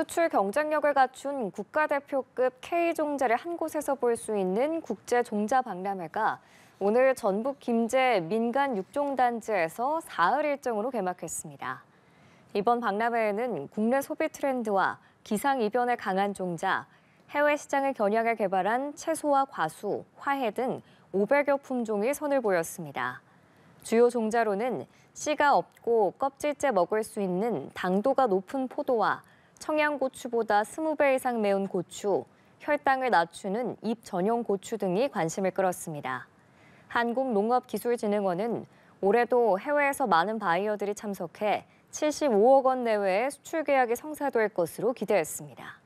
수출 경쟁력을 갖춘 국가대표급 K종자를 한 곳에서 볼 수 있는 국제종자박람회가 오늘 전북 김제 민간 육종단지에서 사흘 일정으로 개막했습니다. 이번 박람회에는 국내 소비 트렌드와 기상이변에 강한 종자, 해외 시장을 겨냥해 개발한 채소와 과수, 화해 등 500여 품종이 선을 보였습니다. 주요 종자로는 씨가 없고 껍질째 먹을 수 있는 당도가 높은 포도와 청양고추보다 20배 이상 매운 고추, 혈당을 낮추는 입 전용 고추 등이 관심을 끌었습니다. 한국농업기술진흥원은 올해도 해외에서 많은 바이어들이 참석해 75억 원 내외의 수출 계약이 성사될 것으로 기대했습니다.